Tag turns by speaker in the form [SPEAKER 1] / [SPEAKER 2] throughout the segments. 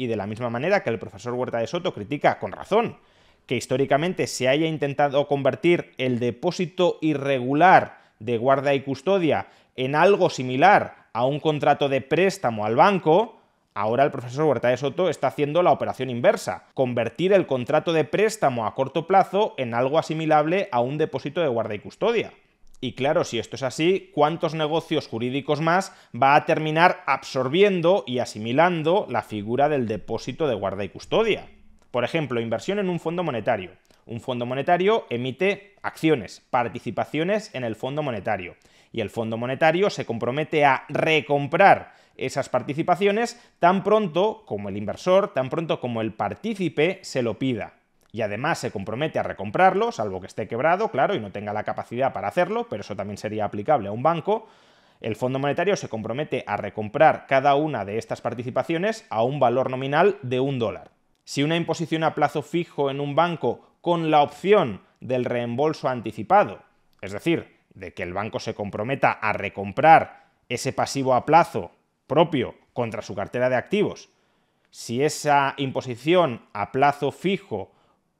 [SPEAKER 1] Y de la misma manera que el profesor Huerta de Soto critica con razón que históricamente se haya intentado convertir el depósito irregular de guarda y custodia en algo similar a un contrato de préstamo al banco, Ahora el profesor Huerta de Soto está haciendo la operación inversa, convertir el contrato de préstamo a corto plazo en algo asimilable a un depósito de guarda y custodia. Y claro, si esto es así, ¿cuántos negocios jurídicos más va a terminar absorbiendo y asimilando la figura del depósito de guarda y custodia? Por ejemplo, inversión en un fondo monetario. Un fondo monetario emite acciones, participaciones en el fondo monetario. Y el fondo monetario se compromete a recomprar esas participaciones tan pronto como el inversor, tan pronto como el partícipe se lo pida y además se compromete a recomprarlo, salvo que esté quebrado, claro, y no tenga la capacidad para hacerlo, pero eso también sería aplicable a un banco, el Fondo Monetario se compromete a recomprar cada una de estas participaciones a un valor nominal de un dólar. Si una imposición a plazo fijo en un banco con la opción del reembolso anticipado, es decir, de que el banco se comprometa a recomprar ese pasivo a plazo propio contra su cartera de activos, si esa imposición a plazo fijo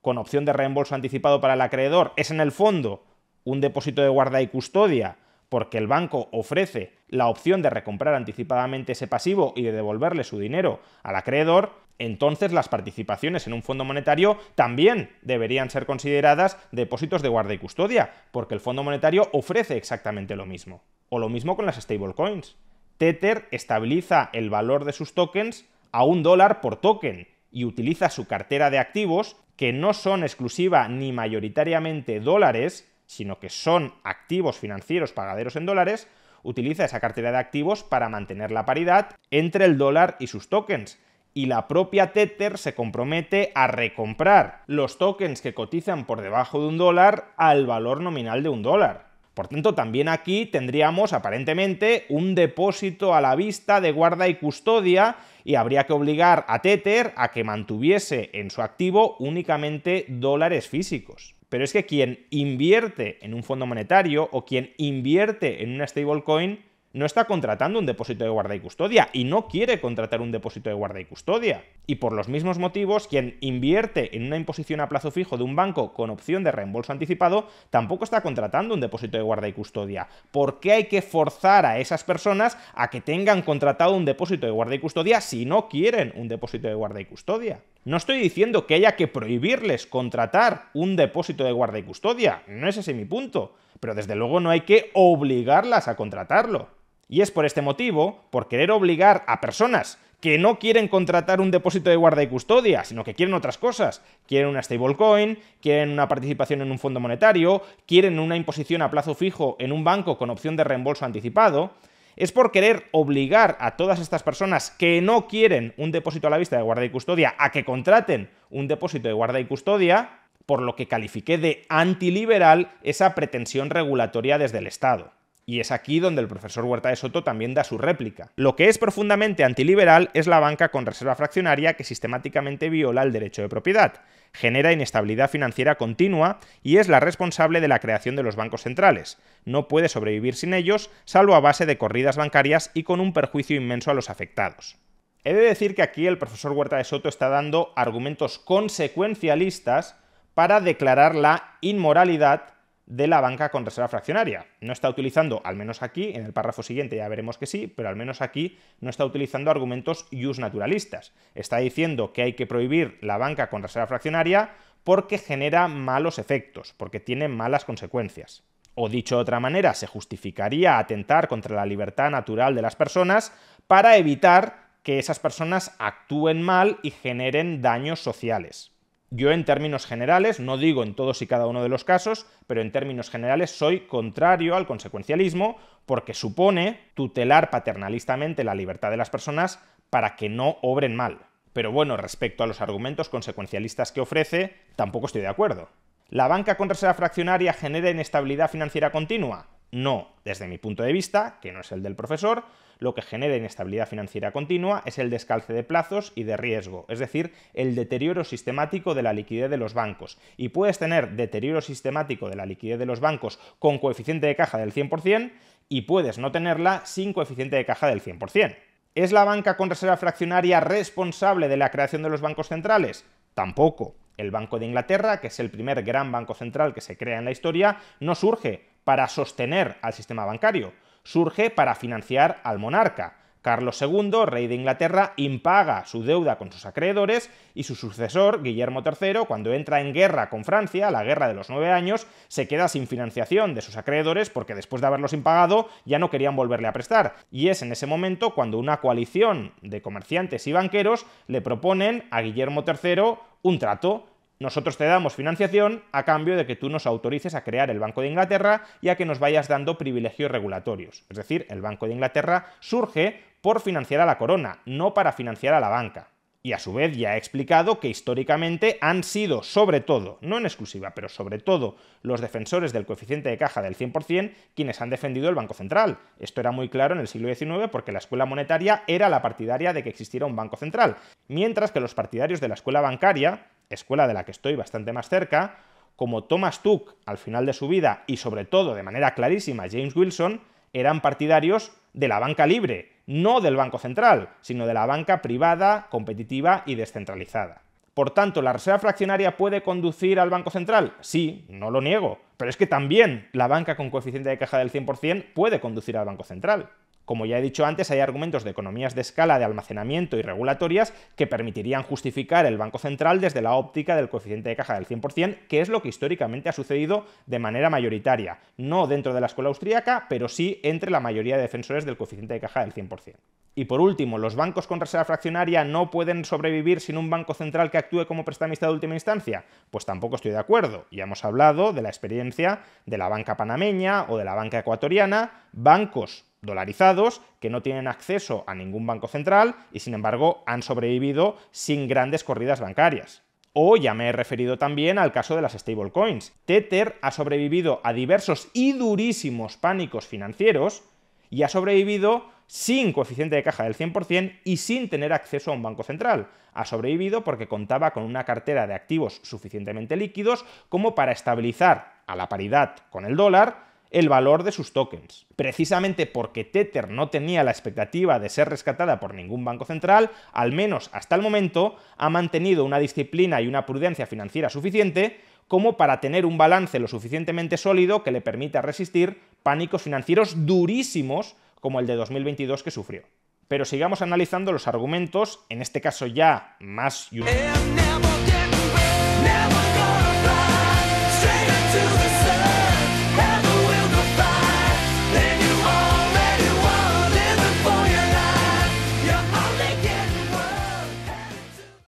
[SPEAKER 1] con opción de reembolso anticipado para el acreedor es en el fondo un depósito de guarda y custodia, porque el banco ofrece la opción de recomprar anticipadamente ese pasivo y de devolverle su dinero al acreedor, entonces las participaciones en un fondo monetario también deberían ser consideradas depósitos de guarda y custodia, porque el fondo monetario ofrece exactamente lo mismo. O lo mismo con las stablecoins. Tether estabiliza el valor de sus tokens a un dólar por token y utiliza su cartera de activos, que no son exclusiva ni mayoritariamente dólares, sino que son activos financieros pagaderos en dólares, utiliza esa cartera de activos para mantener la paridad entre el dólar y sus tokens. Y la propia Tether se compromete a recomprar los tokens que cotizan por debajo de un dólar al valor nominal de un dólar. Por tanto, también aquí tendríamos aparentemente un depósito a la vista de guarda y custodia y habría que obligar a Tether a que mantuviese en su activo únicamente dólares físicos. Pero es que quien invierte en un fondo monetario o quien invierte en una stablecoin no está contratando un depósito de guarda y custodia y no quiere contratar un depósito de guarda y custodia. Y por los mismos motivos, quien invierte en una imposición a plazo fijo de un banco con opción de reembolso anticipado tampoco está contratando un depósito de guarda y custodia. ¿Por qué hay que forzar a esas personas a que tengan contratado un depósito de guarda y custodia si no quieren un depósito de guarda y custodia? No estoy diciendo que haya que prohibirles contratar un depósito de guarda y custodia, no es ese mi punto, pero desde luego no hay que obligarlas a contratarlo. Y es por este motivo, por querer obligar a personas que no quieren contratar un depósito de guarda y custodia, sino que quieren otras cosas. Quieren una stablecoin, quieren una participación en un fondo monetario, quieren una imposición a plazo fijo en un banco con opción de reembolso anticipado. Es por querer obligar a todas estas personas que no quieren un depósito a la vista de guarda y custodia a que contraten un depósito de guarda y custodia, por lo que califiqué de antiliberal esa pretensión regulatoria desde el Estado. Y es aquí donde el profesor Huerta de Soto también da su réplica. Lo que es profundamente antiliberal es la banca con reserva fraccionaria que sistemáticamente viola el derecho de propiedad, genera inestabilidad financiera continua y es la responsable de la creación de los bancos centrales. No puede sobrevivir sin ellos, salvo a base de corridas bancarias y con un perjuicio inmenso a los afectados. He de decir que aquí el profesor Huerta de Soto está dando argumentos consecuencialistas para declarar la inmoralidad de la banca con reserva fraccionaria. No está utilizando, al menos aquí, en el párrafo siguiente ya veremos que sí, pero al menos aquí no está utilizando argumentos ius naturalistas. Está diciendo que hay que prohibir la banca con reserva fraccionaria porque genera malos efectos, porque tiene malas consecuencias. O dicho de otra manera, se justificaría atentar contra la libertad natural de las personas para evitar que esas personas actúen mal y generen daños sociales. Yo en términos generales, no digo en todos y cada uno de los casos, pero en términos generales soy contrario al consecuencialismo porque supone tutelar paternalistamente la libertad de las personas para que no obren mal. Pero bueno, respecto a los argumentos consecuencialistas que ofrece, tampoco estoy de acuerdo. ¿La banca con reserva fraccionaria genera inestabilidad financiera continua? No, desde mi punto de vista, que no es el del profesor, lo que genera inestabilidad financiera continua es el descalce de plazos y de riesgo, es decir, el deterioro sistemático de la liquidez de los bancos. Y puedes tener deterioro sistemático de la liquidez de los bancos con coeficiente de caja del 100% y puedes no tenerla sin coeficiente de caja del 100%. ¿Es la banca con reserva fraccionaria responsable de la creación de los bancos centrales? Tampoco. El Banco de Inglaterra, que es el primer gran banco central que se crea en la historia, no surge para sostener al sistema bancario, surge para financiar al monarca. Carlos II, rey de Inglaterra, impaga su deuda con sus acreedores y su sucesor, Guillermo III, cuando entra en guerra con Francia, la guerra de los nueve años, se queda sin financiación de sus acreedores porque después de haberlos impagado ya no querían volverle a prestar. Y es en ese momento cuando una coalición de comerciantes y banqueros le proponen a Guillermo III un trato nosotros te damos financiación a cambio de que tú nos autorices a crear el Banco de Inglaterra y a que nos vayas dando privilegios regulatorios. Es decir, el Banco de Inglaterra surge por financiar a la corona, no para financiar a la banca. Y a su vez ya he explicado que históricamente han sido, sobre todo, no en exclusiva, pero sobre todo, los defensores del coeficiente de caja del 100% quienes han defendido el Banco Central. Esto era muy claro en el siglo XIX porque la escuela monetaria era la partidaria de que existiera un Banco Central, mientras que los partidarios de la escuela bancaria escuela de la que estoy bastante más cerca, como Thomas Tuck al final de su vida y sobre todo de manera clarísima James Wilson, eran partidarios de la banca libre, no del Banco Central, sino de la banca privada, competitiva y descentralizada. Por tanto, ¿la reserva fraccionaria puede conducir al Banco Central? Sí, no lo niego, pero es que también la banca con coeficiente de caja del 100% puede conducir al Banco Central. Como ya he dicho antes, hay argumentos de economías de escala, de almacenamiento y regulatorias que permitirían justificar el Banco Central desde la óptica del coeficiente de caja del 100%, que es lo que históricamente ha sucedido de manera mayoritaria, no dentro de la escuela austríaca, pero sí entre la mayoría de defensores del coeficiente de caja del 100%. Y por último, los bancos con reserva fraccionaria no pueden sobrevivir sin un banco central que actúe como prestamista de última instancia. Pues tampoco estoy de acuerdo. Ya hemos hablado de la experiencia de la banca panameña o de la banca ecuatoriana, bancos dolarizados, que no tienen acceso a ningún banco central y sin embargo han sobrevivido sin grandes corridas bancarias. O ya me he referido también al caso de las stablecoins. Tether ha sobrevivido a diversos y durísimos pánicos financieros y ha sobrevivido sin coeficiente de caja del 100% y sin tener acceso a un banco central. Ha sobrevivido porque contaba con una cartera de activos suficientemente líquidos como para estabilizar a la paridad con el dólar el valor de sus tokens. Precisamente porque Tether no tenía la expectativa de ser rescatada por ningún banco central, al menos hasta el momento, ha mantenido una disciplina y una prudencia financiera suficiente como para tener un balance lo suficientemente sólido que le permita resistir pánicos financieros durísimos como el de 2022 que sufrió. Pero sigamos analizando los argumentos, en este caso ya más...